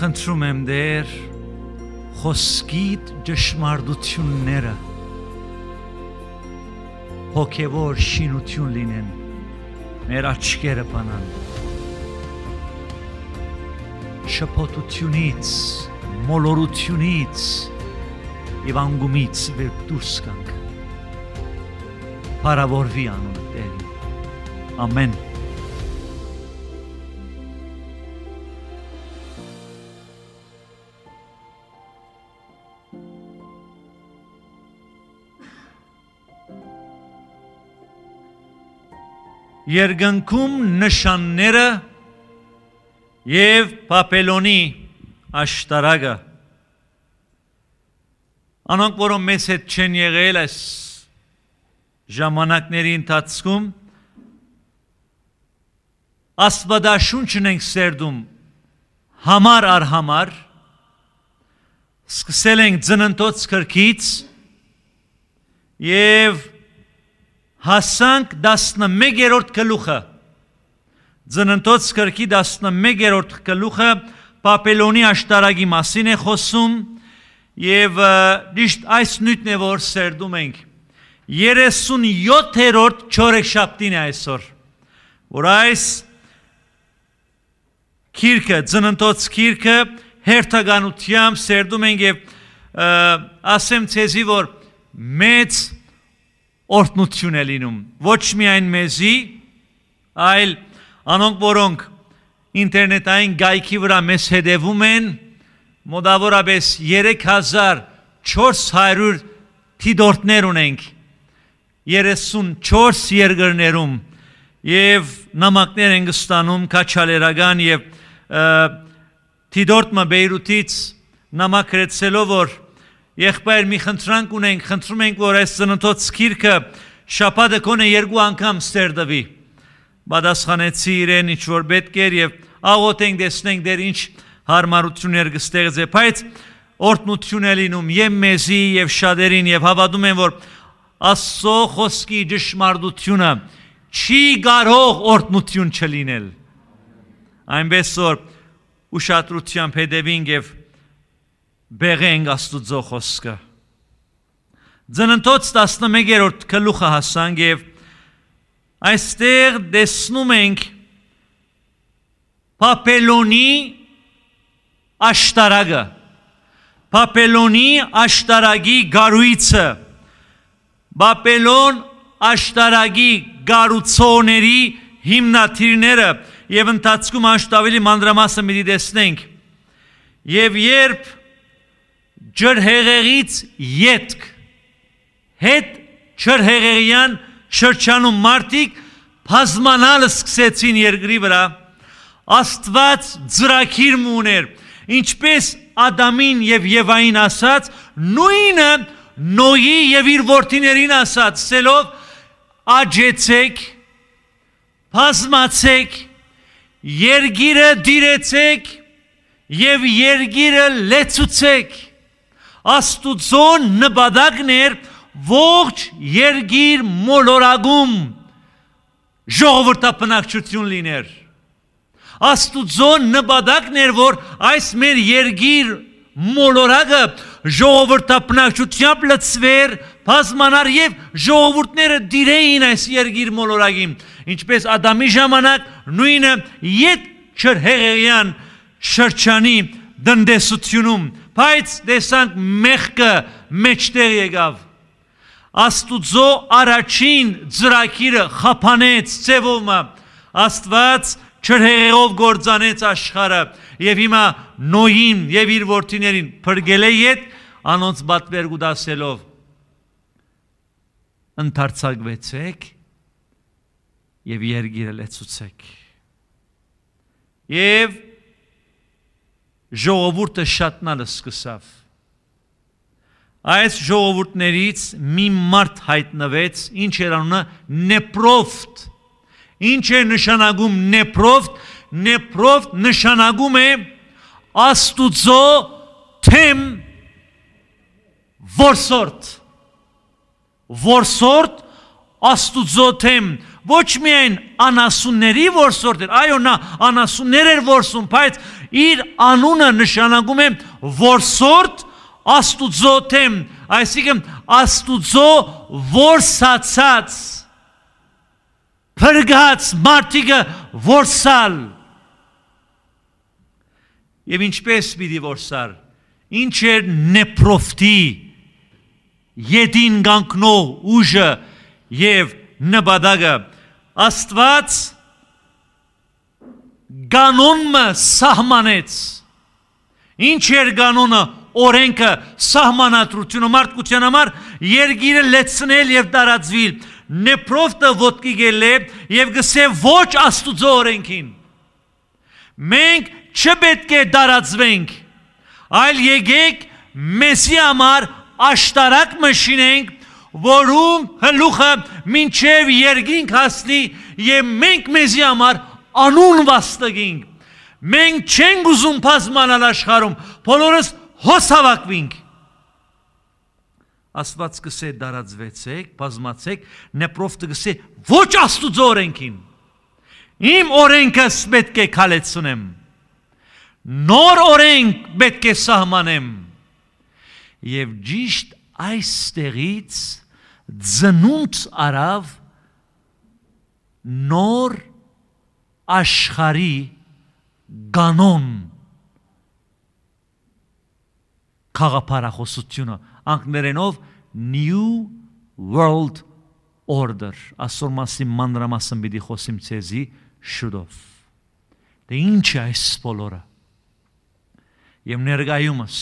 Խնդրում եմ Տեր, խոսքիդ ճշմարտությունները հոգևոր շինություն լինեն մեր աչքերը բանան շփոթությունից մոլորությունից եւ անգումից վեր դուրս գանք Փարավորվի անունը Տեր Ամեն երկնքում նշանները եւ Պապելոնի աշտարակը անոնք որոնք մեզ հետ չեն եղել այս ժամանակների ընթացքում աստվածաշունչն ենք սերդում համար առ համար սկսել ենք ծննդոց քրքից եւ հասանք 11-րդ գլուխը։ Ձնընտոց գրքի 11-րդ գլուխը Պապելոնի աշտարակի մասին է խոսում եւ ճիշտ այս նույնն է որ սերդում ենք 37-րդ չորեքշաբթին է այսօր որ այս քիրքը ծննդոց քիրքը հերթականությամբ սերդում ենք եւ ասեմ ցեզի որ մեծ օրտնություն է լինում։ Ոչ միայն մեզի, այլ անոնք, որոնք ինտերնետային գայքի վրա մեզ հետևում են, մոտավորապես 3400 թիդորտներ ունենք 34 երկրներում եւ նամակներ են ստանում քաչալերական եւ թիդորտը Բեյրութից նամակ գրեցելով որ Եղբայր, մի խնդրանք ունենք, խնդրում ենք, որ այս ծննդոց սկիրքը շապատը կոնե երկու անգամ ստերդվի։ Բադասխանեցի իրեն ինչ որ պետք էր եւ աղոթենք դեսնենք դեր ինչ հարմարություններ կստեղծե, բայց օրտնություն է լինում եւ մեզի եւ շատերին եւ հավատում եմ որ Աստծո խոսքի ճշմարտությունը չի կարող օրտնություն չլինել։ Այնպես որ ուշադրությամբ հետևինք եւ և բեղենք աստուծո խոսքը։ Ձնընթոց 11-րդ քլուխը հասանք եւ այստեղ տեսնում ենք Պապելոնի աշտարակը Պապելոնի աշտարակի գարույցը Պապելոն աշտարակի գարուցոների հիմնաթիրները եւ ընդացքում աշտ ավելի մանրամասը մի դեսնենք եւ երբ ջրհեղեղից յետք հետ ջրհեղեղյան շրջանում մարդիկ բազմանալ սկսեցին երկրի վրա աստված ծրագիրմ ուներ ինչպես ադամին եւ եվային ասաց նույնը նոյի եւ իր որդիներին ասաց սելով աջեցեք բազմացեք երգիրը դիրեցեք եւ երգիրը լեցուցեք Աստուծո նպատակն էր ողջ երգիր մոլորագում ժողովրդապնակչություն լիներ։ Աստուծո նպատակն էր, որ այս մեր երգիր մոլորակը ժողովրդապնակչությամբ լցվեր, բազմանար եւ ժողովուրդները դիրեին այս երգիր մոլորակին, ինչպես Ադամի ժամանակ նույնը իդ չրհեղեղյան շրջանի դնդեսությունում բայց տեսանք մեղքը մեջտեղ եկավ։ Աստուծո առաջին ծրակիրը խափանեց ծևումը, Աստված չրհեղեղով գործանեց աշխարը եւ հիմա Նոյին եւ իր որդիներին փրկել է իդ անոնց բատվերգու դասելով ընդարձակվեցեք եւ երգիրը լեցուցեք եւ ժողովուրդը շատնալը սկսավ։ Այս ժողովուրդներից մի մարդ հայտնվեց, ինչ էր անունը նեփրոֆտ։ Ինչ է նշանակում նեփրոֆտ։ Նեփրոֆտ նշանակում է Աստուծո թեմ որսորդ։ Որսորդ Աստուծո թեմ ոչ միայն անասունների որսորդ էր, այո նա անասուններ էր որսում, բայց իր անունը նշանակում է որսորդ աստուծո թեմ, այսինքն աստուծո որսացած փրկած մարդիկը որսալ Եվ ինչպես պիտի որսար ինչ էր նեփրոֆտի յետին գանքնող ուժը եւ նպատակը Աստված գանոնը սահմանեց։ Ինչ էր գանոնը, օրենքը, սահմանադրությունը մարդկության համար երգիրը լեցնել եւ տարածվել։ Նեփրովտը ոտքի գելե եւ գսե ոչ Աստուծո օրենքին։ Մենք չպետք է տարածվենք, այլ եկեք մեսի համար աշտարակ մշինենք, որում հլուխը մինչև երգինք հասնի եւ մենք մեզի համար անուն վաստգինք։ Մենք չենք ուզում բազմանալ աշխարհում, բոլորս հոս հավաքվինք։ Աստված կսե դարածվեցեք, բազմացեք, նեпров կսե ոչ Աստուծո օրենքին։ Իմ օրենքս պետք է քալեցնեմ։ Նոր օրենք պետք է սահմանեմ։ Եվ ճիշտ այստեղից ծնունդ արավ նոր օրենք աշխարի կանոն խաղապարախոսությունը անգլերենով new world order ասոր մասին մանրամասն պիտի խոսիմ ցեզի շուտով դե ինչ է այս բոլորը եւ ներգայումս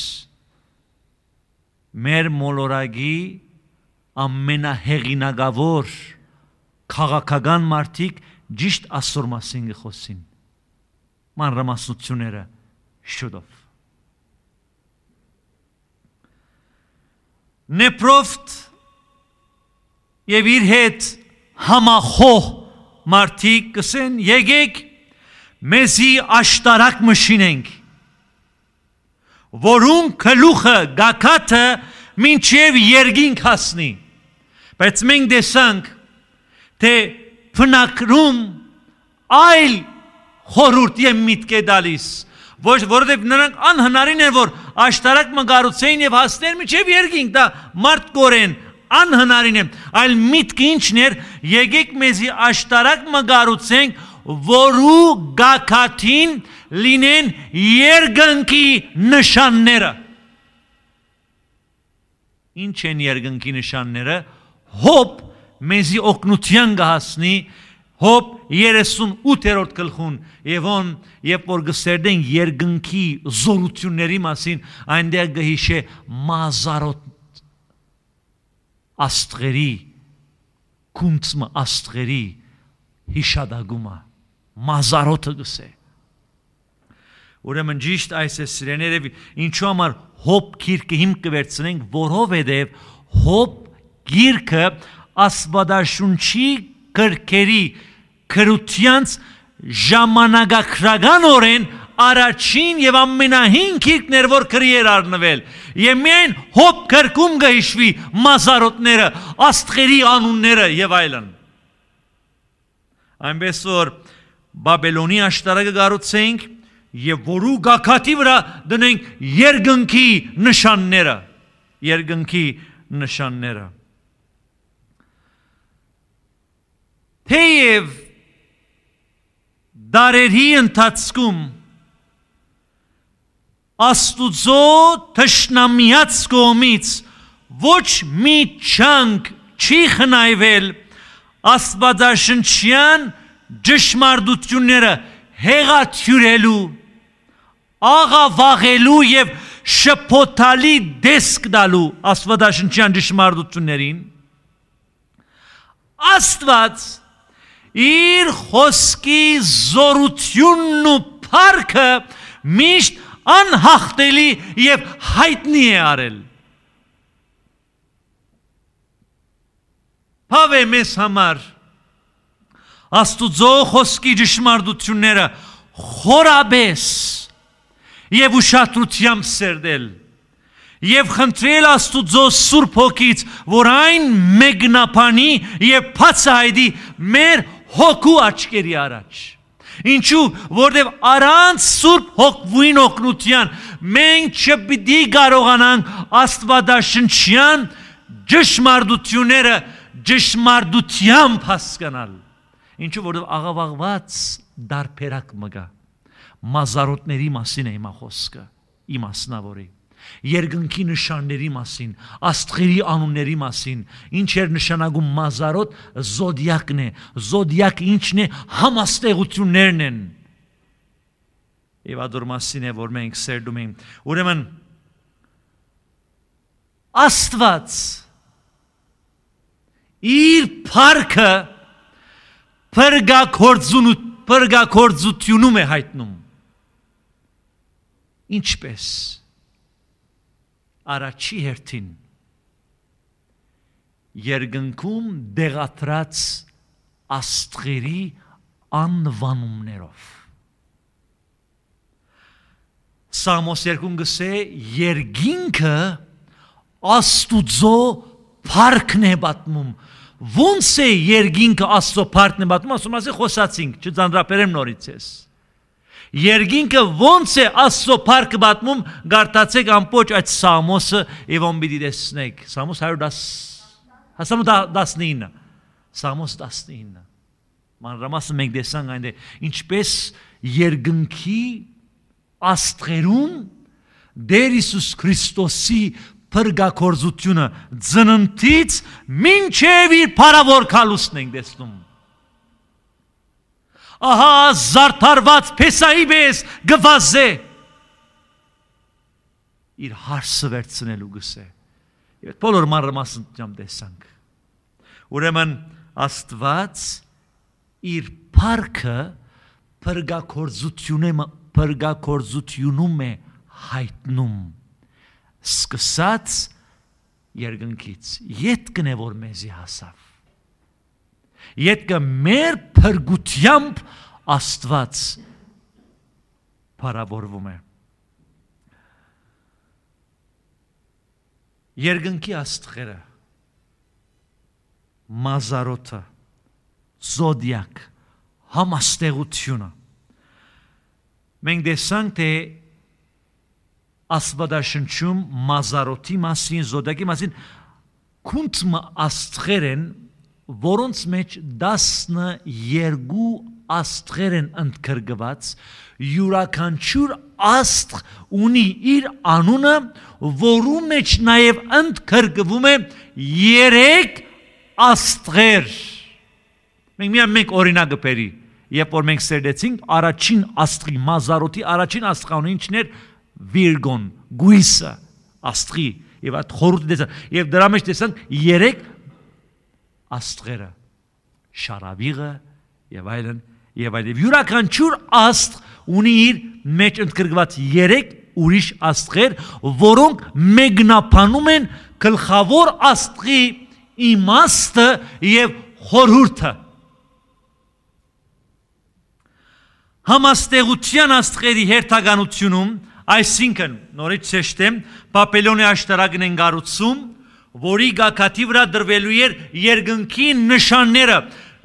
մեր մոլորագի ամենահեղինակավոր քաղաքական մարդիկ ճիշտ Աստծո մասին գխոսին։ Մանրամասնությունները շուտով։ Նեպրոֆտ եւ իր հետ համախոհ մարդիկ կսեն եկեք մեզի աշտարակ մշինենք որուն քլուխը գակաթը մինչև երգին հասնի բայց մենք տեսանք թե դե փնակրում այլ խորուրդ եմ միտք է դալիս ոչ որովհետև նրանք անհնարին են որ աշտարակ մգարուցեին եւ հասներ միջև երկինք դա մարդ կորեն անհնարին է այլ միտքը ինչն էր եկեք մեզի աշտարակ մգարուցենք որու գակաթին լինեն երգնքի նշանները ինչ են երգնքի նշանները հոբ մեզի օգնության գահասնի Հոբ 38-րդ գլխուն եւ ոն երբ որ գսերդեն երկնքի զորությունների մասին այնտեղ գհիշե մազարոտ աստղերի կումցմը աստղերի հիշադակումը մազարոտը գսե Ուրեմն ճիշտ այս է սիրեները ինչու համար հոբ քիրքը հիմք կվերցնենք որովհետև հոբ գիրքը աստվածաշունչի գրքերի քրությանց ժամանակակրականորեն առաջին եւ ամենահին քիրքներ, որ քրի էր արնվել։ Եվ միայն հոբ քրկում գհիշվի մազարոտները, աստղերի անունները եւ այլն։ Այնպես որ Բաբելոնի աշտարակը գառուցենք եւ որու գակաթի վրա դնենք երկնքի նշանները, երկնքի նշանները։ թեև դարերի ընթացքում աստուծո թշնամիած կողմից ոչ մի չանկ չի խնայվել աստվածաշնչյան ճշմարտությունները հեղաթյուրելու աղավաղելու եւ շփոթալի դեսկ դալու աստվածաշնչյան ճշմարտություններին աստված իր խոսքի զորությունն ու փառքը միշտ անհաղթելի եւ հայտնի է արել։ Փավե մեզ համար Աստուծո խոսքի ճշմարտությունները խորաբես եւ ուշադրությամբ սերդել եւ խնդրել Աստուծո Սուրբ Հոգից, որ այն մեկնաբանի եւ բացահայտի մեր հոգու աչքերի առաջ։ Ինչու, որտեվ առանց Սուրբ Հոգվին օգնության մենք չպիտի կարողանանք Աստվածաշնչյան ճշմարտությունները ճշմարտությամբ հասկանալ։ Ինչու, որտեվ աղավաղված դարբերակ մգա։ Մազարոտների մասին է հիմա խոսքը, իմաստնավորի։ իմ երկնքի նշանների մասին, աստղերի անունների մասին, ինչ էր նշանակում մազարոտ զոդիակն է, զոդիակը ինչն է համաստեղություններն են։ Եվ ադոր մասին է, որ մենք սերդում ենք։ Ուրեմն Աստված իր փառքը փրկակորձունու փրկակորձությունում է հայտնում։ Ինչպես առաջի հերթին երգնքում դեղատրած աստղերի անվանումներով Սամոս երկուն գսե երգինքը աստուծո փառքն է պատմում ո՞նց է երգինքը աստծո փառքն է պատմում ասում ասի խոսացինք չձանրապերեմ նորից ես Երգինքը ոնց է Աստծո փառքը բատմում, գարտացեք ամբողջ այդ Սամոսը եւ ոն պիտի տեսնեք։ Սամոս 110 Հասամոս 19։ Սամոս 19։ Մանրամասը մենք տեսանք այնտեղ ինչպես երգնքի աստղերում Դեր Հիսուս Քրիստոսի փրկակորզությունը ծննդից ոչ միայն իր փառավոր քալուսն ենք տեսնում ահա զարդարված փեսայի պես գվազե իր հարսը վերցնելու գսե եւ այդ բոլոր մարը մասնությամբ տեսանք ուրեմն աստված իր парքը բրգակորզությունում բրգակորզությունում է հայտնում սկսած երկնքից յետ կնե որ մեզի հասավ եկը մեր փրկությամբ Աստված փառավորվում է։ Երգնքի աստղերը մազարոտը զոդիակ համաստեղությունը մենք տեսանք թե աստվածաշնչում մազարոտի մասին զոդիակի մասին քունտմը աստղեր են որոնց մեջ 12 աստղեր են ընդգրկված, յուրաքանչյուր աստղ ունի իր անունը, որու մեջ նաև ընդգրկվում է 3 աստղեր։ Մենք միայն մեկ օրինակ գերի, երբ որ մենք սերդեցինք առաջին աստղի Մազարոտի առաջին աստղան ինչն էր Վիրգոն, Գուիսը աստղի եւ այդ խորհուրդը դեսա։ Եվ դրա մեջ տեսանք 3 աստղերը, շարավիղը եւ այլն եւ այլն։ Յուրաքանչյուր աստղ ունի իր մեջ ընդգրկված 3 ուրիշ աստղեր, որոնք մեկնաբանում են գլխավոր աստղի իմաստը եւ խորհուրդը։ Համաստեղության աստղերի հերթականությունում, այսինքն նորից շեշտեմ, Բաբելոնի աշտարակն են գառուցում որի գակաթի վրա դրվելու էր երկնքի նշանները։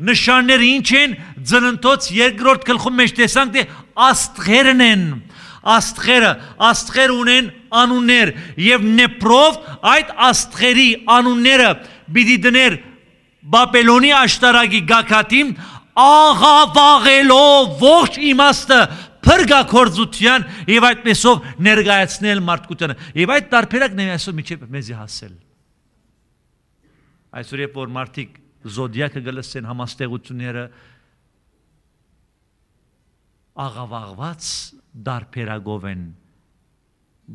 Նշանները ինչ են։ Ձնընթոց երկրորդ գլխում մեջ տեսանք թե աստղերն են։ Աստղերը, աստղեր ունեն անուններ եւ նեփրով այդ աստղերի անունները պիտի դներ Բաբելոնի աշտարակի գակաթին աղավաղելով ողջ իմաստը փրկակորձության եւ այդպեսով ներկայացնել մարդկությանը եւ այդ տարբերակն է այսօր միջև մեզի հասել Այսօր երբ որ մարդիկ զոդիակը գլսեն համաստեղությունները աղավաղված դարբերագով են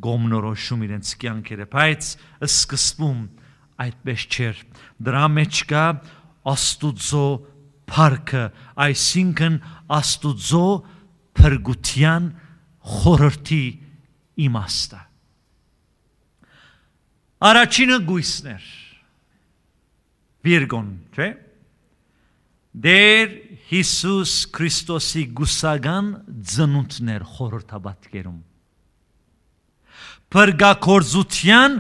գոմնորոշում իրենց կյանքերը, բայց սկսվում այդպես չէր։ Դրա մեջ կա Աստուծո փառքը, այսինքն Աստուծո փրկության խորհրդի իմաստը։ Առաջինը գույսն էր։ Վիրգոն, չէ՞։ Դեր Հիսուս Քրիստոսի գուսական ծնունդներ խորհրդաբատկերում։ Փրկակորզության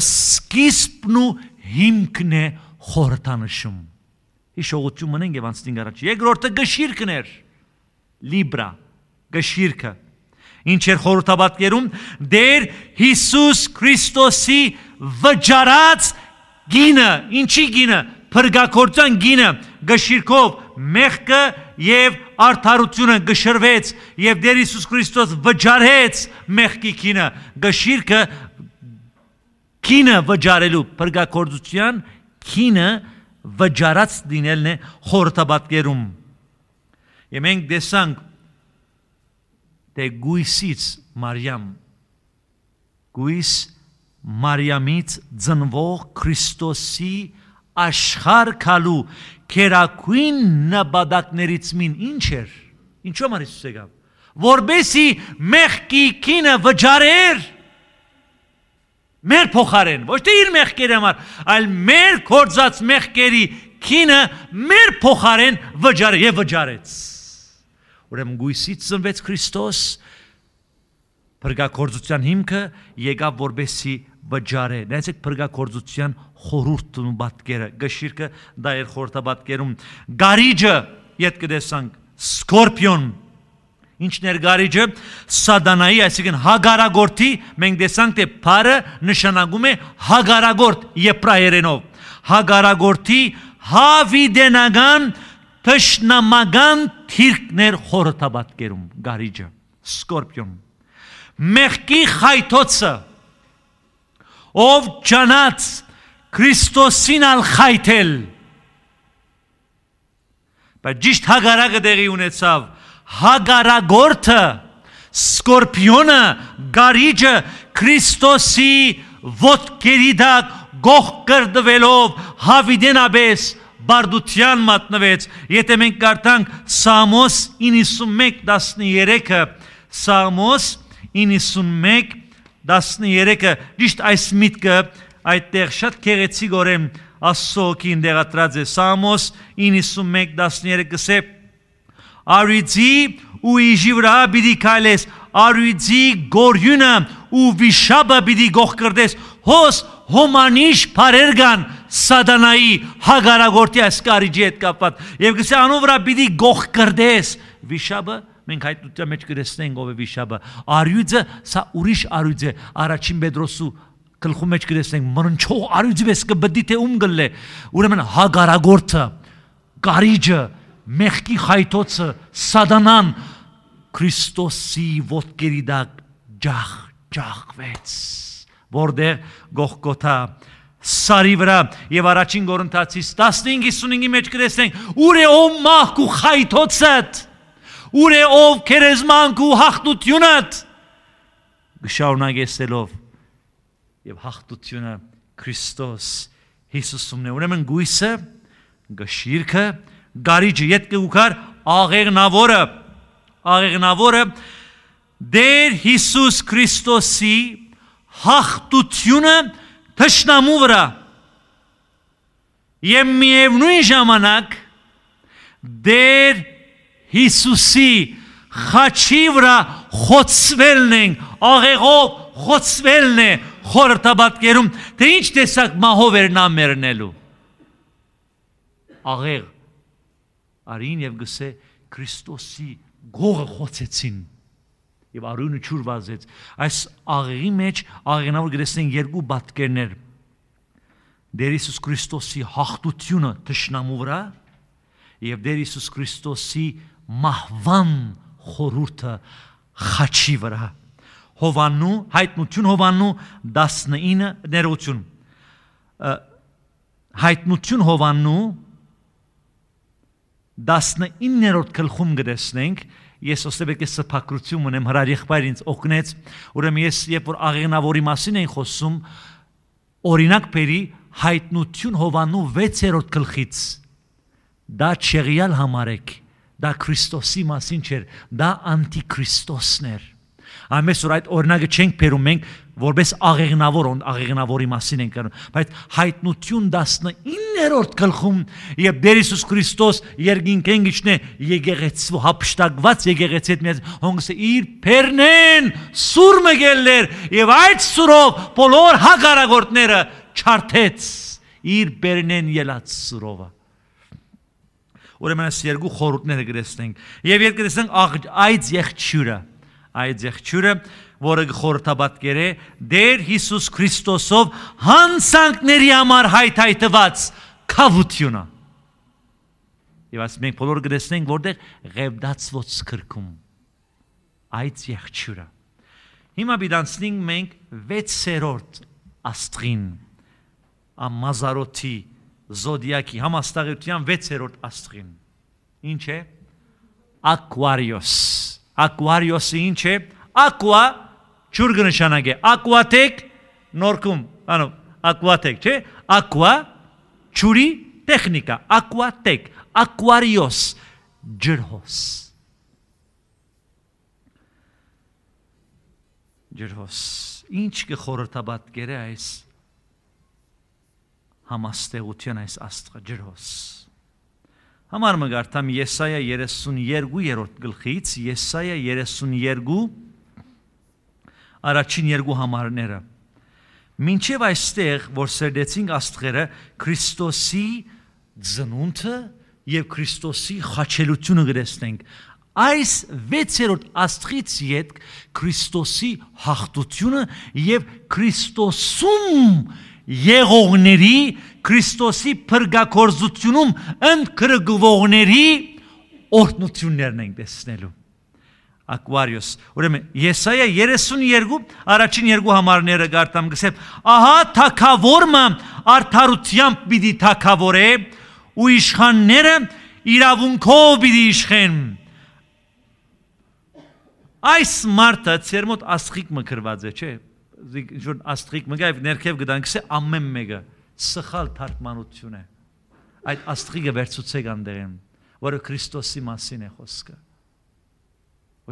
սկիզբն ու հիմքն է խորհրդանշում։ Հիշողություն մնենք եւ անցնենք առաջ։ Երկրորդը գշիրքն էր։ Լիբրա, գշիրքը։ Ինչ էր խորհրդաբատկերում։ Դեր Հիսուս Քրիստոսի վճարած Գինը, ինչի գինը, փրկակորցան գինը, գշիրքով մեղքը եւ արդարությունը գշրվեց եւ Տեր Հիսուս Քրիստոս վճարեց մեղքի քինը, գշիրքը քինը վճարելու փրկակորցության քինը վճարած դինելն է խորհրդաբատկերում։ Եվ մենք տեսանք թե գույսից Մարիամ գույս Մարիամից ծնվող Քրիստոսի աշխարհալու քերակույն նպատակներից մին ինչ էր։ Ինչու՞ համար Հիսուս եկավ։ Որբեսի մեղքի քինը վճարեր մեր փոխարեն, ոչ թե իր մեղքերը համար, այլ մեր կործած մեղքերի քինը մեր փոխարեն վճար եւ վճարեց։ Ուրեմն գույսից ծնվեց Քրիստոս, Փրկակորձության հիմքը եկավ որբեսի վճարե։ Դասեք փրկակորձության խորհուրդն ու բատկերը, գշիրկը դա էր խորհրդաբատկերում։ Գարիջը, իդ կտեսանք, սկորպիոն Ինչն էր գարիջը սադանայի, այսինքն հագարագորթի, մենք տեսանք թե փարը նշանակում է հագարագորթ եբրայերենով։ Հագարագորթի հավիդենական թշնամական թիրքներ խորհրդաբատկերում գարիջը, սկորպիոն։ Մեղքի խայթոցը ով ճանաց Քրիստոսին ալ խայթել։ Բայց ճիշտ հագարակը դեղի ունեցավ։ Հագարագորթը, սկորպիոնը, գարիճը Քրիստոսի ոտքերի դակ գող կրդվելով հավիդենաբես բարդության մատնվեց։ Եթե մենք կարդանք Սամոս 91:13-ը, Սամոս 91 13-ը ճիշտ այս միտքը այդտեղ շատ քեղեցիկ օրեն Աստծո օքին դեղատրած է Սամոս 91:13 կսե Արիցի ու իջի վրա բիդի քայլես արիցի գորյունը ու վիշաբը բիդի գող կրდეს հոս հոմանիշ բարերգան սադանայի հագարագորտի այս կարիջի հետ կապված եւ գսե անով վրա բիդի գող կրდეს վիշաբը մենք հայտնության մեջ գրեցնենք ով է վիշապը։ Արյուծը սա ուրիշ արյուծ է, առաջին Պետրոսու գլխու մեջ գրեցնենք մռնչող արյուծի վես կբդի թե ում գլե։ Ուրեմն հագարագորթը, կարիճը, մեղքի խայթոցը, սադանան Քրիստոսի ոտքերի դակ ջախ ջախվեց որտեղ Գողգոթա սարի վրա եւ առաջին Կորինթացիս 15:55-ի մեջ գրեցնենք ուր է ո մահ ու խայթոցդ Ուր է ով քերեզմանք ու հաղթությունդ։ Գշառնագեսելով եւ հաղթությունը Քրիստոս Հիսուսումն է։ Ուրեմն գույսը, գշիրքը, գարիճը, յետքը ուքար աղեղնավորը, աղեղնավորը դեր Հիսուս Քրիստոսի հաղթությունը թշնամու վրա։ Եմ միևնույն ժամանակ դեր Հիսուսի խաչի վրա խոցվելն ենք, աղեղով խոցվելն է խորհրդաբատկերում, թե ինչ տեսակ մահով էր նա մեռնելու։ Աղեղ արին եւ գսե Քրիստոսի գողը խոցեցին եւ արունը ճուր վազեց։ Այս աղեղի մեջ աղեղնավոր գրեսեն երկու բատկերներ։ Դեր Հիսուս Քրիստոսի հաղթությունը ճշնամու վրա եւ Դեր Հիսուս Քրիստոսի մահվան խորուրդը խաչի վրա։ Հովաննու հայտնություն Հովաննու 19 ներություն։ Հայտնություն Հովաննու 19-րդ գլխում գրեսնենք ես ոսեբեկի սփակրություն ունեմ հրար եղբայր ինձ օգնեց ուրեմն ես երբ որ աղեղնավորի մասին են խոսում օրինակ բերի հայտնություն Հովաննու 6-րդ գլխից դա չեղյալ համարեք Դա Քրիստոսի մասին չէր, դա անտիքրիստոսն էր։ Ամենս որ այդ օրնագը չենք բերում մենք որպես աղեղնավոր աղեղնավորի մասին ենք անում, բայց հայտնություն 19-րդ գլխում եւ Տեր Հիսուս Քրիստոս երկինքեն գիչնե եկեղեցու հապշտակված եկեղեցի հետ միած հոնգսը իր փերնեն սուր մգելներ եւ այդ սուրով բոլոր հագարագորտները չարթեց իր բերնեն ելած սուրովը ուրեմն այս երկու խորհուրդները գրեցնենք։ Եվ երբ գրեցնենք այդ եղջյուրը, այդ եղջյուրը, որը խորհրդաբատկերե Տեր Հիսուս Քրիստոսով հանցանքների համար հայթայթված քավությունը։ Եվ ասում ենք բոլոր գրեցնենք, որտեղ ղևդացված քրքում այդ եղջյուրը։ Հիմա բիդանցնենք մենք 6-րդ աստղին ամազարոթի զոդիակի համաստաղության 6-րդ աստղին։ Ինչ է։ Aquarius։ Aquarius-ը ինչ է։ Aqua ճուրգը նշանակ է։ Aquatic նորքում, ანუ aquatic, չէ՞։ Aqua ճուրի տեխնիկա, aquatic, Aquarius ջրհոս։ Ջրհոս։ Ինչ կխորհրդաբատկերը այս համաստեղության այս աստղաջրոս։ Համար մը գարտամ Եսայա 32-րդ գլխից Եսայա 32 առաջին երկու համարները։ Մինչև այստեղ, որ սերդեցինք աստղերը Քրիստոսի ծնունդը եւ Քրիստոսի խաչելությունը գրեցնենք, այս 6-րդ աստղից յետ Քրիստոսի հաղթությունը եւ Քրիստոսում եղողների Քրիստոսի փրկակորզությունում ընդգրկվողների օրհնություններն ենք տեսնելու։ Ակվարիոս։ Ուրեմն Եսայա 32 առաջին երկու համարները գարտամ գսեմ. Ահա թակավորը արդարությամբ պիտի թակավորե ու իշխանները իրավունքով պիտի իշխեն։ Այս մարդը ծերմոտ աստղիկ մկրված է, չէ՞ ինչ-որ աստղիկ մգա եւ ներքև գտանք սա ամեն մեկը սխալ թարգմանություն է այդ աստղիկը վերցուցեք անդերեն որը Քրիստոսի մասին է խոսքը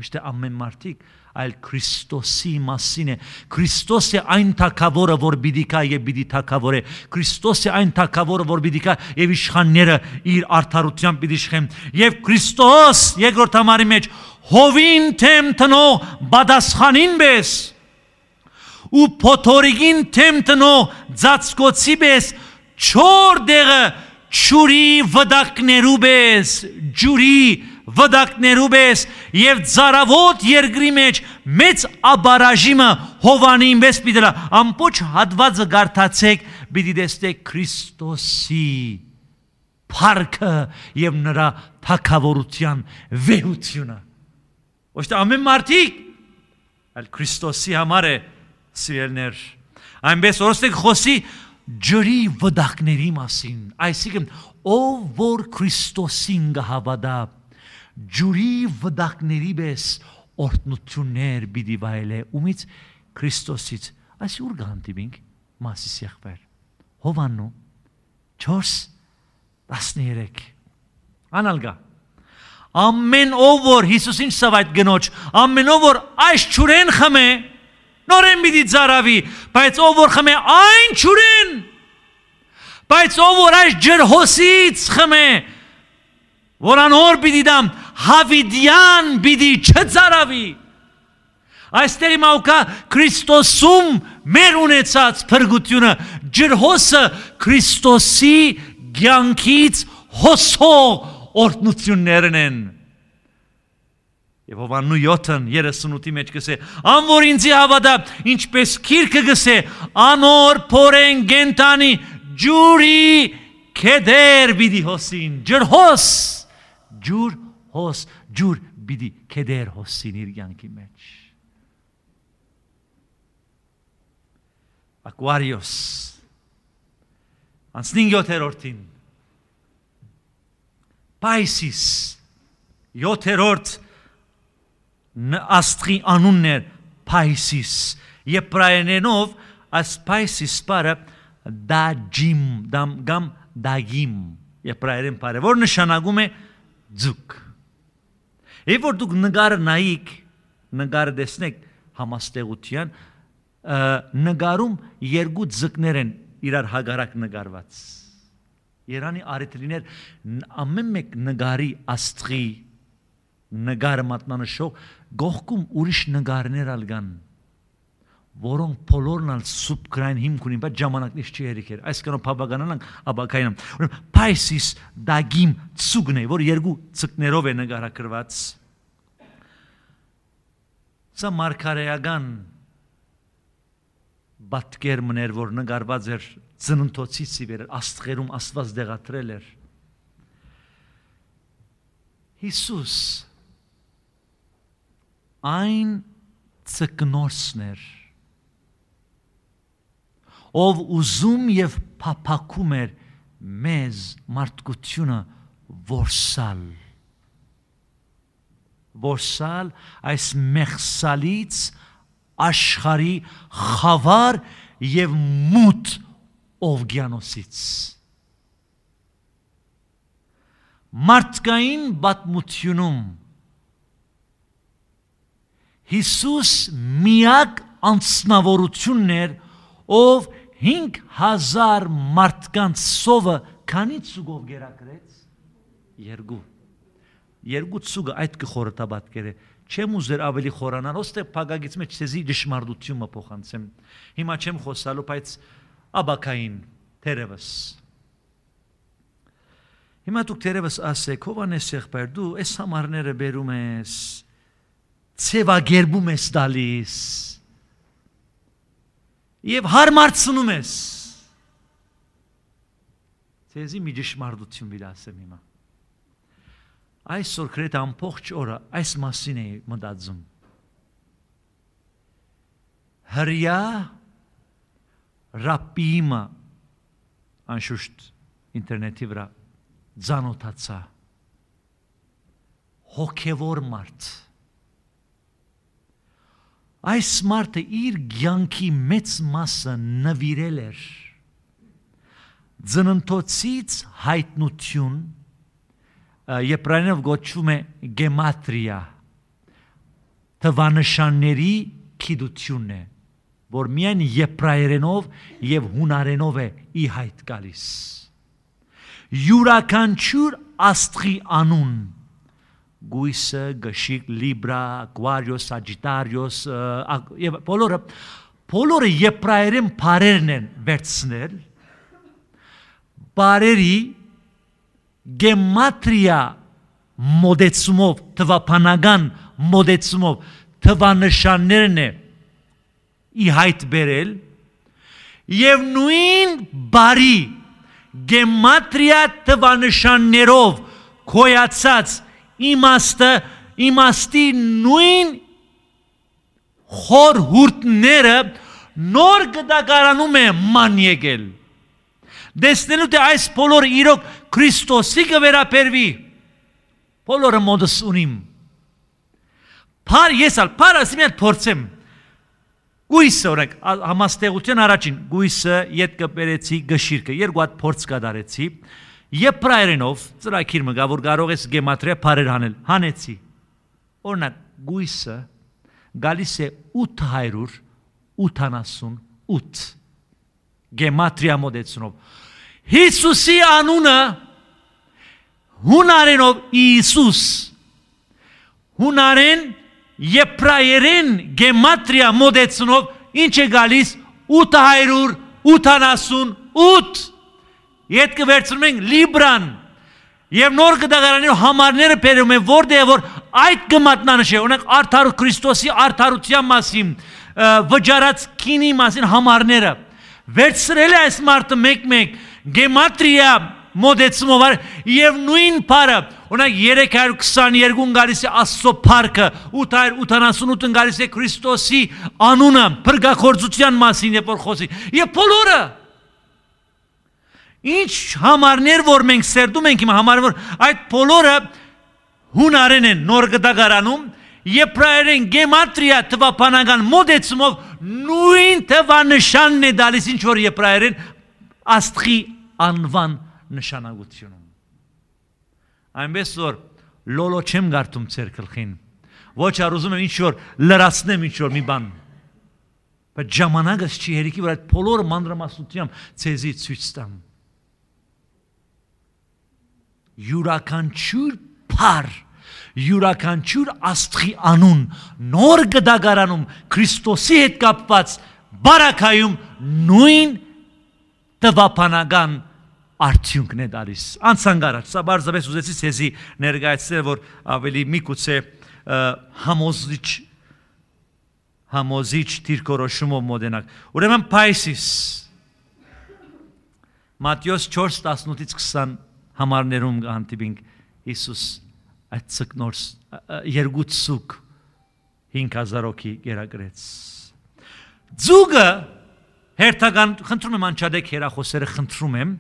ոչ թե ամեն մարդիկ այլ Քրիստոսի մասին է Քրիստոսը այն թակավորը որ պիտի կա եւ պիտի թակավորե Քրիստոսը այն թակավորը որ պիտի կա եւ իշխանները իր արդարությամբ պիտի իշխեն եւ Քրիստոս երկրորդ համարի մեջ հովին թեմ տնող բադասխանին բես ու փոթորիկին թեմ տնո ծածկոցի բես չոր դեղը ջուրի վդակներու բես ջուրի վդակներու բես եւ ծարավոտ երկրի մեջ մեծ աբարաժիմը հովանին բես պիտելա ամբողջ հատվածը գարթացեք պիտի դեստեք քրիստոսի փառքը եւ նրա թակավորության վեհությունը ոչ թե ամեն մարդիկ այլ քրիստոսի համար է սիրելներ, այնպես որստեք խոսի ջրի վդակների մասին, այսինքն ով որ Քրիստոսին կհավատա, ջրի վդակների պես օրտնություններ պիտի վայելե, ումից Քրիստոսից, այս ուր գանտիմինք մասիս եղբեր։ Հովաննու 4 13 Անալգա Ամեն ով որ Հիսուսին սավայտ գնոջ, ամեն ով որ այս ճուրեն խմե, նորեն պիտի ծարավի, բայց ով որ խմե այն ճուրեն, բայց ով որ այս ջրհոսից խմե, որ անոր պիտի դամ հավիդյան պիտի չծարավի։ Այստեղ իմ ակա Քրիստոսում մեր ունեցած փրկությունը ջրհոսը Քրիստոսի ցանկից հոսող օրտնություններն են։ են Եվ Հովաննու 7-ն 38-ի մեջ գսե. «Ան որ ինձի հավատա, ինչպես քիրքը գսե, անոր փորեն գենտանի ջուրի կեդեր բիդի հոսին, ջրհոս, ջուր հոս, ջուր բիդի կեդեր հոսին իր յանքի մեջ»։ Aquarius Անցնին 7-րդին Pisces 7-րդ աստղի անունն էր Pisces։ Եվ պրայենենով այս Pisces բառը դաջիմ, դամ գամ դագիմ։ Եվ պրայերեն բառը որ նշանակում է ձուկ։ Եվ որ դուք նկարը նայիք, նկարը տեսնեք համաստեղության նկարում երկու ձկներ են իրար հագարակ նկարված։ Երանի արիտրիներ ամեն մեկ նկարի աստղի նգարը մատնանշող գողքում ուրիշ նգարներ ալ կան որոնք բոլորն ալ սուբգրայն հիմք ունին բայց ժամանակից չի երիքեր այսքանով բավականանանք աբակայինը ուրեմն Pisces դագիմ ցուգն է որ երկու ցկներով է նկարագրված սա մարգարեական բատկերմն էր որ նկարված էր ծննդոցից ի վեր աստղերում աստված դեղատրել էր Հիսուս այն ցկնորսն էր ով ուզում եւ փափակում էր մեզ մարդկությունը որսալ որսալ այս մեղսալից աշխարի խավար եւ մութ օվկիանոսից մարդկային բատմությունում Հիսուս միակ անձնավորությունն էր, ով 5000 մարդկանց սովը քանի ցուգով գերակրեց երկու երկու ցուգը այդ կխորտա պատկերը չեմ ուզեր ավելի խորանալ ոստե փագագից մեջ ցեզի դժմարդությունը փոխանցեմ հիմա չեմ խոսալու բայց աբակային թերևս հիմա դուք թերևս ասեք հովանես եղբայր դու այս համարները բերում ես ցևագերբում ես տալիս եւ հարմարցնում ես ցեզի մի ճշմարտություն վրա ասեմ հիմա այսօր քրետ ամբողջ օրը այս մասին է մտածում հрья ռապիմա անշուշտ ինտերնետի վրա ցանոթացա հոգևոր մարդ Այս մարդը իր ցանկի մեծ մասը նվիրել էր ծննդոցից հայտնություն եբրանով գոչվում է գեմատրիա թվանշանների քիդությունն է որ միայն եբրայերենով եւ հունարենով է ի հայտ գալիս յուրաքանչյուր աստղի անուն գույսը, գշիկ, լիբրա, ակվարիոս, սաջիտարիոս եւ բոլորը բոլորը եբրայերեն բարերն են վերցնել։ Բարերի գեմատրիա մոդեցումով, թվապանական մոդեցումով թվանշաններն է ի հայտ բերել եւ նույն բարի գեմատրիա թվանշաններով կոյացած իմաստը, իմաստի նույն խոր հուրտները նոր գդակարանում է ման եկել։ Դեսնելու թե այս բոլորը իրոք Քրիստոսի կվերապերվի։ Բոլորը մոդս ունիմ։ Փար եսալ, փար ասիմ հետ փորձեմ։ Գույսը օրենք համաստեղության առաջին գույսը յետ կբերեցի գշիրկը, երկու հատ փորձ կդարեցի։ կա Եվ պրայերենով ծրակիր մգա, որ կարող ես գեմատրիա պարեր հանել, հանեցի։ Օրնակ գույսը գալիս է 888 գեմատրիա մոդեցնով։ Հիսուսի անունը հունարենով Հիսուս հունարեն եբրայերեն գեմատրիա մոդեցնով ինչ է գալիս 888 ետ կվերցնում ենք լիբրան եւ նոր գդարանի համարները բերում են որտեղ դե որ այդ գմատնանշը ունենք արդար Քրիստոսի արդարության մասին վճարած քինի մասին համարները վերցրել է այս մարդը 1-1 գեմատրիա մոդեցումով եւ նույն բարը Օրինակ 322-ն գալիս է Աստծո փառքը, 888-ն գալիս է Քրիստոսի անունը, փրկախորձության մասին, երբ որ խոսի։ Եվ բոլորը Ինչ համարներ որ մենք սերտում ենք իմ համար որ այդ բոլորը հունարեն են նոր գտագարանում եբրայերեն գեմատրիա թվապանական մոդեցումով նույն թվանշանն է դալիս ինչ որ եբրայերեն աստղի անվան նշանակությունում այնպես որ լոլո չեմ գարտում ցեր գլխին ոչ առուզում եմ ինչ որ լրացնեմ ինչ որ մի բան բայց ժամանակս չի հերիքի որ այդ բոլոր մանրամասնությամբ ցեզի ցույց տամ յուրաքանչյուր փար յուրաքանչյուր աստղի անուն նոր գդագարանում Քրիստոսի հետ կապված բարակայում նույն տվապանական արդյունքն է դարիս անցանգարած սա բարձրապես ուզեցի ցեզի ներկայացնել որ ավելի միգուցե համոզիչ համոզիչ դիրքորոշումով մոդենակ ուրեմն Pisces Մատթեոս 4:18-ից 20 համարներում կհանդիպենք Հիսուս այդ ցկնորս երկու ցուկ 5000 հոգի գերագրեց։ Ձուգը հերթական խնդրում եմ անչադեք հերախոսերը խնդրում եմ,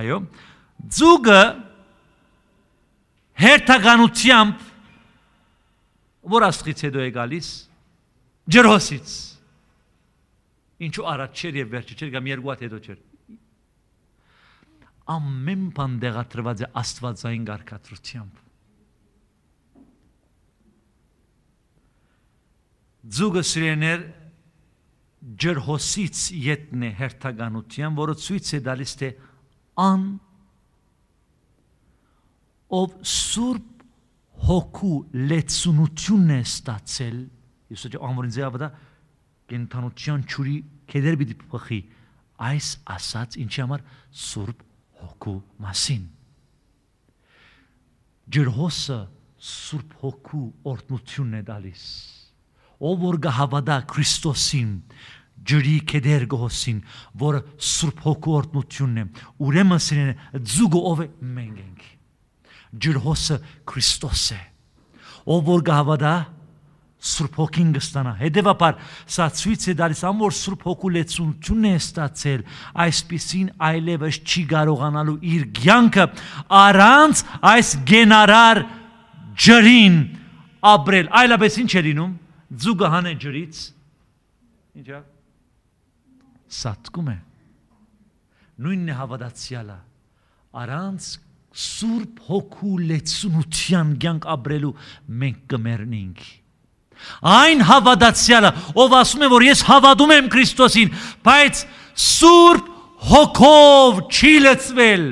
այո։ Ձուգը հերթականությամբ որ աստղից հետո է գալիս ջրհոսից ինչու առաջ չէր եւ վերջի չէր կամ երկու հատ հետո չէր ամեն բան դեղատրված է աստվածային ղարքատրությամբ։ Ձուգը սիրեներ ջրհոսից յետնե հերթականության, որը ցույց է տալիս թե ան ով սուրբ հոգու լեցունությունն է ստացել, ես ոչ ամորին ձեւաբա կենթանության ճուրի կեդեր բիդի փխի այս ասած ինչի համար սուրբ հոգու մասին։ Ջրհոսը Սուրբ հոգու օրտնությունն է դալիս։ Ով որ գահավադա Քրիստոսին, ջրի կեդեր գոսին, որը Սուրբ հոգու օրտնությունն է, ուրեմն սրին զուգը ով է մենք ենք։ Ջրհոսը Քրիստոս է։ Ով որ գահավադա Սուրբ Հոգին կստանա։ Հետևաբար սա ցույց է տալիս, ամոր Սուրբ Հոգու լեցունությունն է ստացել, այսպիսին այլևս չի կարողանալու իր ցանկը առանց այս գենարար ջրին ապրել։ Այլապես ինչ է լինում։ Ձուկը հանե ջրից։ Ինչա։ Սատկում է։ Նույնն է հավատացյալը։ Առանց Սուրբ Հոգու լեցունության ցանկ ապրելու մենք կմեռնենք։ Այն հավատացյալը, ով ասում է, որ ես հավատում եմ Քրիստոսին, բայց Սուրբ Հոգով չի լցվել։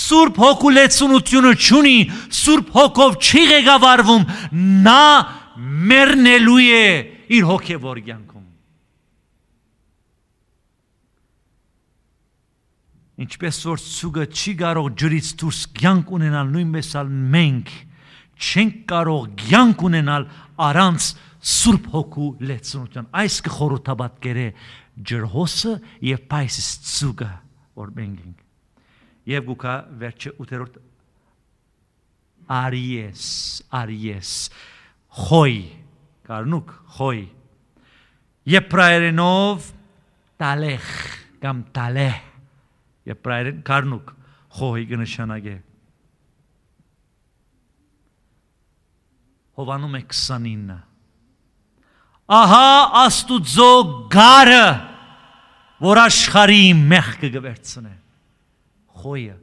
Սուրբ Հոգու լեցունությունը չունի, Սուրբ Հոգով չի ղեկավարվում, նա մեռնելու է իր հոգևոր կյանքում։ Ինչպես որ ցուգը չի կարող ջրից դուրս կյանք ունենալ նույնպես ալ մենք չենք կարող ցանկ ունենալ առանց Սուրբ Հոգու լեցունության։ Այս կխորհրդաբատկերե ջրհոսը եւ պայսից ցուգը որ մենք ենք։ Եվ գուկա վերջը 8-րդ Արիես, Արիես, խոյ, կարնուկ, խոյ։ Եբրայերենով տալեխ կամ տալեհ։ Եբրայերեն կարնուկ խոյ կնշանակե Հովանում է 29։ Ահա Աստուծո գարը, որ աշխարհի մեղքը գվերցնե։ Խոյը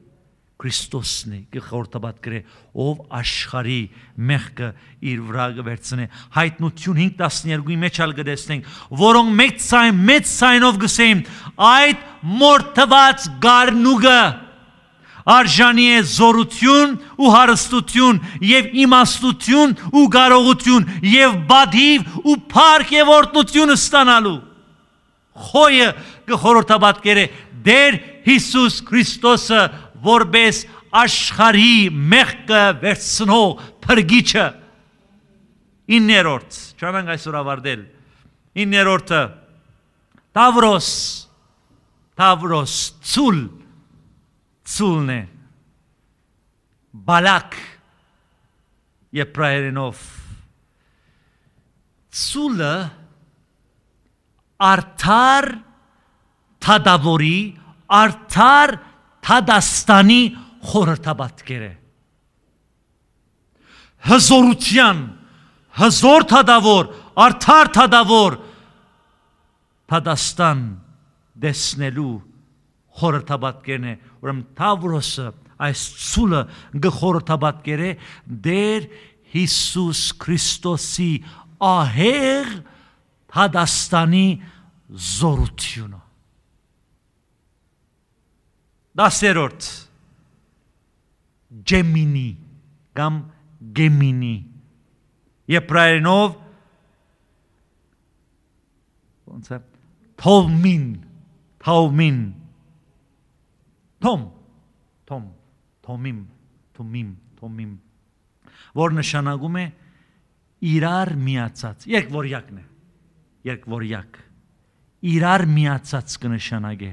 Քրիստոսն է գխորտաբատ գրե, ով աշխարհի մեղքը իր վրա գվերցնե։ Հայտնություն 5:12-ի մեջ ալ գտեսնենք, որոնք մեծ sign, մեծ sign-ով գսեին, այդ մորթված գարնուգը արժանի է զորություն ու հարստություն եւ իմաստություն ու կարողություն եւ բադիվ ու փառք եւ օրտնություն ստանալու խոյը կխորհրդաբատկերը դեր Հիսուս Քրիստոսը որբես աշխարհի մեղքը վերցնող փրկիչը 9-րդ չանանք այսօր ավարտել 9-րդը Տավրոս Տավրոս ցուլ ծուլն է բալակ եբրայերենով ծուլը արդար թադավորի արդար թադաստանի խորհրդաբատկեր է հզորության հզոր թադավոր արդար թադավոր թադաստան դեսնելու խորհրդաբատկերն է ուրեմն Թավրոսը այս ցուլը գխորթաբատկերե դեր Հիսուս Քրիստոսի ահեղ հադաստանի զորությունը 10-րդ Ջեմինի կամ Գեմինի Եբրայերենով ոնց է Թովմին Թովմին Թոմ, Թոմ, Թոմիմ, Թոմիմ, Թոմիմ, որ նշանակում է իրար միացած, երկվորյակն է, երկվորյակ, իրար միացած կնշանագե,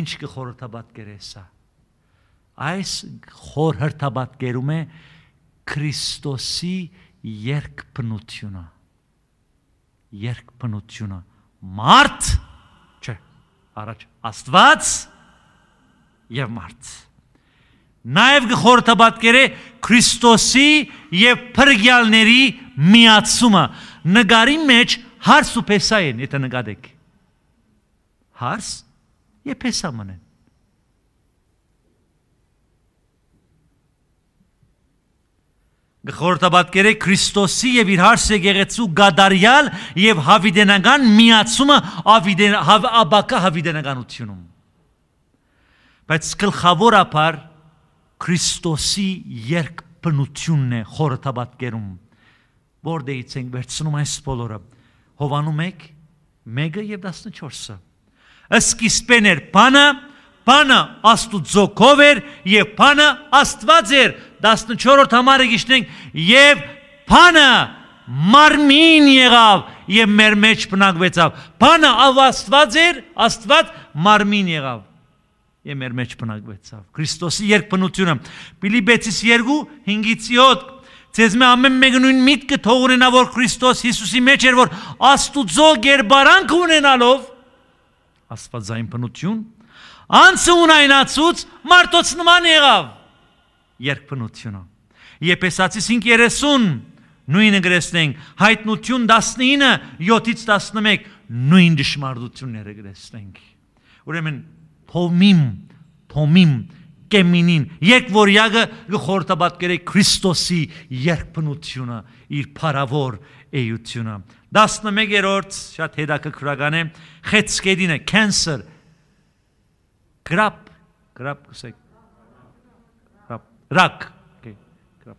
ինչ կխորհրդաբատկեր է սա, այս խորհրդաբատկերում է Քրիստոսի երկպնությունը, երկպնությունը, մարդ, չէ, առաջ, աստված, աստված, եւ մարդ։ Նաեւ գխորթը պատկերե Քրիստոսի եւ փրկյալների միացումը նկարի մեջ հարս ու փեսա են, եթե նկատեք։ Հարս եւ փեսա մնեն։ Գխորտաբատկերը Քրիստոսի եւ իր հարսը գեղեցու գադարյալ եւ հավիդենական միացումը ավիդեն հավաբակա հավիդենականությունում բայց գլխավորաբար Քրիստոսի երկբնությունն է խորհրդաբատկերում որտեղից ենք վերցնում այս բոլորը Հովանում 1 1-ը եւ 14-ը Սկիզբեն էր բանը բանը Աստուծո կով էր եւ բանը Աստված էր 14-րդ համարը գիշնենք եւ բանը մարմին եղավ եւ մեր մեջ բնակվեցավ բանը ավաստված էր Աստված մարմին եղավ եւ մեր մեջ բնակվեցավ։ Քրիստոսի երկբնությունը։ Պիլիպեցիս 2:5-ից 7 Ձեզ մե ամեն մեկը նույն միտքը թող ունենա, որ Քրիստոս Հիսուսի մեջ էր, որ Աստուծո ģերբարանք ունենալով Աստվածային բնություն, անցը ունայնացուց մարդոց նման եղավ երկբնությունը։ Եփեսացիս 5:30 նույնը գրեցնենք, հայտնություն 19:7-ից 11 նույն դժմարտությունները գրեցնենք։ Ուրեմն թոմիմ, թոմիմ կեմինին, երբ որ յագը գխորտաբատկեր է Քրիստոսի երկբնությունը, իր փարավոր էությունը։ 11-րդ շատ հետաքրքրական է խեցկեդինը, cancer, գրապ, գրապ կսեք, գրապ, ռակ, գրապ,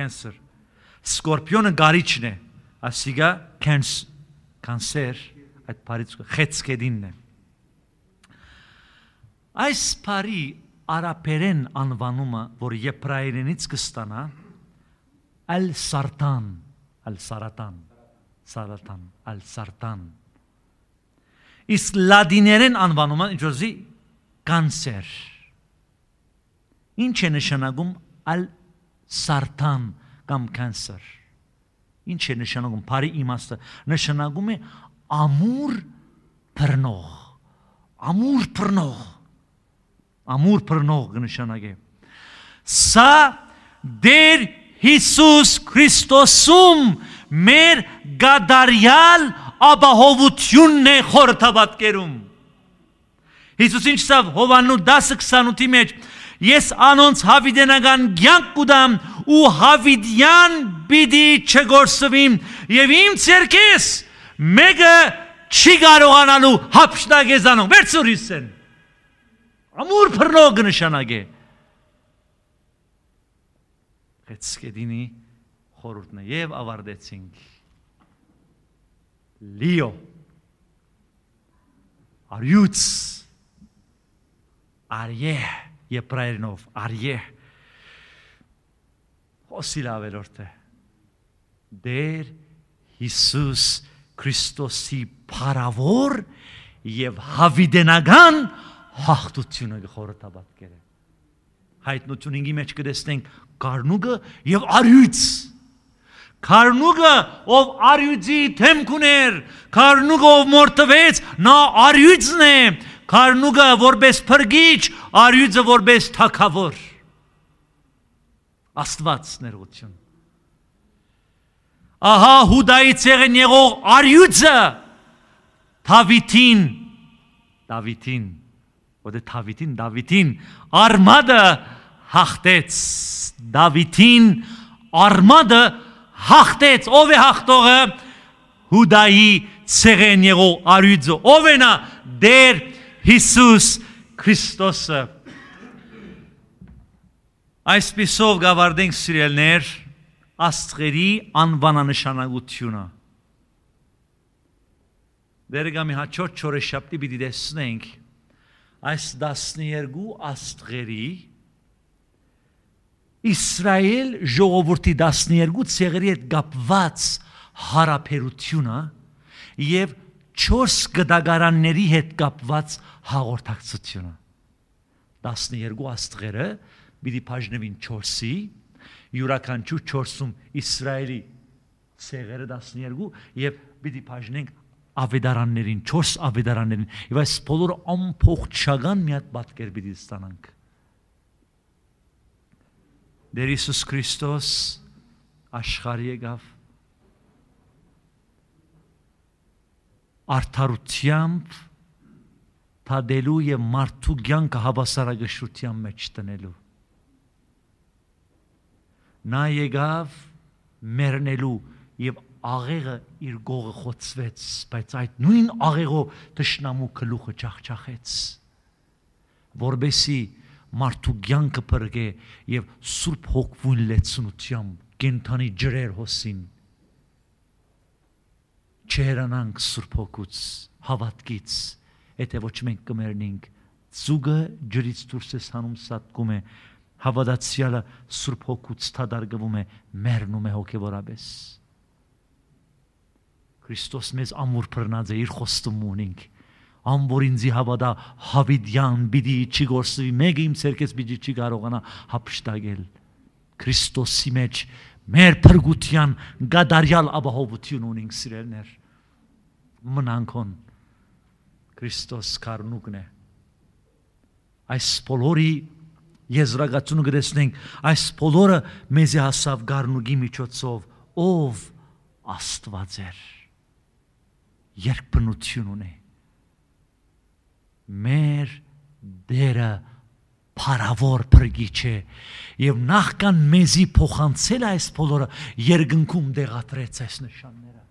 cancer, սկորպիոնը գարիչն է, ասիգա cancer, այդ պարից խեցկեդինն է։ Այս բարի արաբերեն անվանումը, որ եբրայերենից կստանա, Ալ-Սարտան, Ալ-Սարատան, Սարատան, Ալ-Սարտան։ Իսկ լադիներեն անվանումը ինչոզի կանսեր։ Ինչ է նշանակում Ալ-Սարտան կամ կանսեր։ Ինչ է նշանակում բարի իմաստը։ Նշանակում է ամուր բռնող, ամուր բռնող ամուր բռնող կնշանակե։ Սա դեր Հիսուս Քրիստոսում մեր գադարյալ ապահովությունն է խորհրդաբատկերում։ Հիսուսին չսավ Հովաննու 10:28-ի մեջ ես անոնց հավիդենական ցանկ կուտամ ու հավիդյան բիդի չգործվիմ եւ իմ ցերքես մեկը չի կարողանալու հապշտագեզանով վերցուրիսեն ամուր փռնող նշանագե Ղեցկեդինի խորհուրդն է եւ ավարտեցինք լիո արյուց արյե եբրայերնով արյե հոսիլավերորտե դեր Հիսուս Քրիստոսի փարավոր եւ հավիդենական հաղթությունը գխորհրդաբատկերը։ Հայտնություն 5-ի մեջ կտեսնենք Կարնուգը եւ Արյուծ։ Կարնուգը, ով Արյուծի թեմք ուներ, Կարնուգը ով մորթվեց, նա Արյուծն է, Կարնուգը որպես փրկիչ, Արյուծը որպես թակավոր։ Աստված ներողություն։ Ահա Հուդայի ցեղեն եղող Արյուծը Դավիթին Դավիթին որտե Դավիթին Դավիթին արմատը հաղթեց Դավիթին արմատը հաղթեց ով է հաղթողը Հուդայի ցեղեն եղող արյուծը ով է նա դեր Հիսուս Քրիստոսը Այսպիսով գավարդենք սիրելներ աստղերի անվանանշանակությունը Դերգամի հաջորդ չորեքշաբթի պիտի տեսնենք այս 12 աստղերի Իսրայել ժողովրդի 12 ցեղերի հետ կապված հարաբերությունը եւ 4 գդագարանների հետ կապված հաղորդակցությունը 12 աստղերը պիտի բաժնվին 4-ի յուրաքանչյուր 4-ում Իսրայելի ցեղերը 12 եւ պիտի բաժնենք ավետարաններին, 4 ավետարաններին եւ այս բոլոր ամփոխչական մի հատ պատկեր պիտի ստանանք։ Դեր Հիսուս Քրիստոս աշխարհ եկավ արդարությամբ թադելու եւ մարդու ցանկը հավասարակշռության մեջ տնելու նա եկավ մեռնելու եւ աղեղը իր գողը խոցվեց, բայց այդ նույն աղեղով տշնամու գլուխը ճախճախեց, որբեսի մարդու ցանկը բրգե եւ Սուրբ Հոգվուն լեցնությամբ կենթանի ջրեր հոսին։ Չերանանք Սուրբ Հոգուց, հավատքից, եթե ոչ մենք կմեռնենք։ Զուգը ջրից դուրս է սանում սատկում է, հավատացյալը Սուրբ Հոգուց թադարգվում է, մեռնում է հոգեորապես։ հո Քրիստոս մեզ ամուր բռնած է իր խոստում ունինք։ Ամբոր ինձի հավատա հավիդյան բիդի չի գործվի, մեկ իմ ցերկես բիդի չի կարողանա հապշտակել։ Քրիստոսի մեջ մեր փրկության գադարյալ ապահովություն ունենք սիրելներ։ Մնանքոն Քրիստոս կարնուկն է։ Այս բոլորի եզրակացությունը գրեցնենք, այս բոլորը մեզի հասավ գարնուկի միջոցով, ով Աստված էր երկբնություն ունի։ Մեր դերը փարավոր բրգիչ է եւ նախքան մեզի փոխանցել այս բոլորը երկնքում դեղատրեց այս նշանները։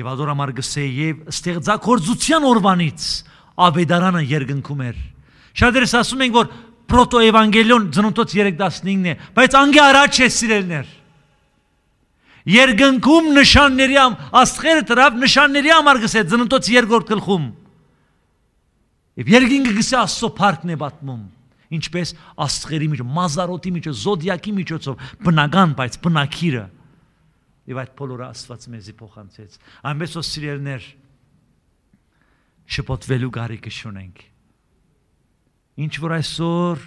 Եվ ադորամար գսե եւ ստեղծագործության օրվանից ավետարանը երկնքում էր։ Շատերս ասում են որ պրոտոևանգելիոն ծնունդոց 3:15-ն է, բայց անգե առաջ է սիրելներ։ Երգնքում նշանների ամ աստղերը տրավ նշանների համար գսե ծննդոց երկրորդ գլխում։ Եվ երկինքը գսե աստծո փառքն է պատմում, ինչպես աստղերի միջ, մազարոտի միջ, զոդիակի միջոցով բնական, բայց բնակիրը։ Եվ այդ բոլորը Աստված մեզի փոխանցեց։ Այնպես որ սիրելներ շփոթվելու գարիկը շունենք։ Ինչ որ այսօր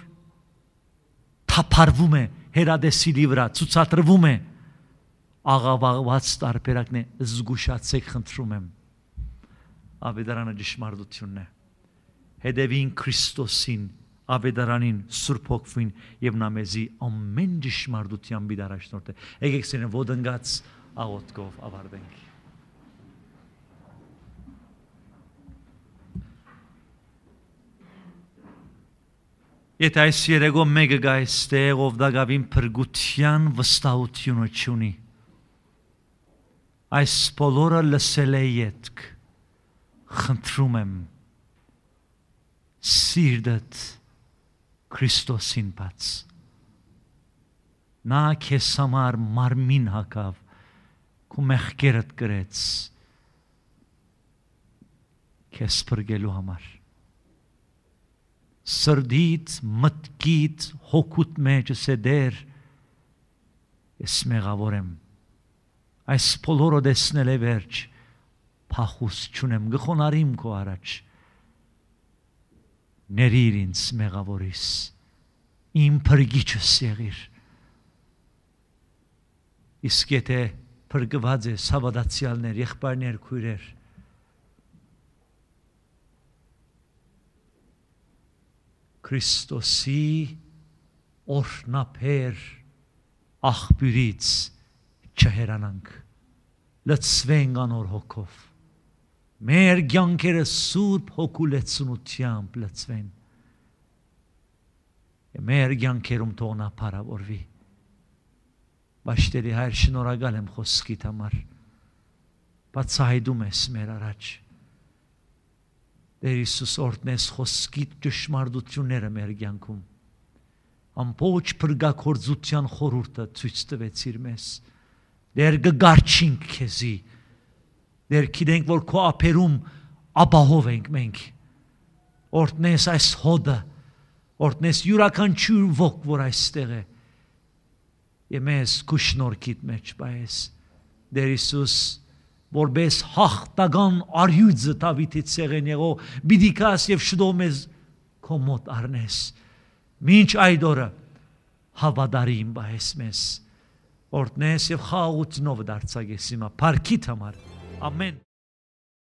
թափարվում է հերադեսիլի վրա, ցուցադրվում է, է աղավաղված տարբերակն է զգուշացեք խնդրում եմ ավետարանը ճշմարտությունն է հետևին Քրիստոսին ավետարանին Սուրբ Հոգվին եւ նա մեզի ամեն ճշմարտության բիդարաշնորհ է եկեք ցինը ոդնգած աղոթքով ավարտենք Եթե այս երեգո մեկը գա այստեղ, ով դակավին փրկության վստահությունը չունի, այս բոլորը լսել է յետք խնդրում եմ սիրդդ Քրիստոսին բաց նա քեզ համար մարմին հակավ քո մեղքերդ գրեց քեզ բրգելու համար սրդից մտքից հոգուտ մեջ սեդեր ես մեղավոր եմ այս բոլորը դեսնել է վերջ փախուս չունեմ գխոնարիմ քո առաջ ներիր ինձ մեղավորիս իմ փրկիչս եղիր իսկ եթե փրկված ես հավատացյալներ եղբայրներ քույրեր Քրիստոսի օրնապեր աղբյուրից չհերանանք։ Լցվենք անոր հոգով։ Մեր ցանկերը Սուրբ Հոգու լեցունությամբ լցվեն։ Մեր ցանկերում թողնա փառավորվի։ Բաշտերի հայր շնորհակալ եմ խոսքիդ համար։ Բացահայտում ես մեր առաջ։ Տեր Հիսուս օրտնես խոսքիդ ճշմարտությունները մեր ցանկում։ Ամբողջ փրկակորձության խորհուրդը ցույց տվեցիր մեզ։ Դեր գարչինք քեզի։ Դեր գիտենք, որ քո ափերում ապահով ենք մենք։ Օրտնես այս հոդը, օրտնես յուրաքանչյուր ոգ, որ այստեղ է։ Եմ ես քու շնորհքիդ մեջ պայես։ Դեր Հիսուս, որբես հաղթական արյուծը Դավիթի ցեղեն եղող՝ պիտի կաս եւ շդոմ ես քո մոտ առնես։ Մինչ այդ օրը հավատարիմ բայես մեզ օրտնես եւ խաղաղությունով դարձա ես հիմա, Փարքիդ համար։ Ամեն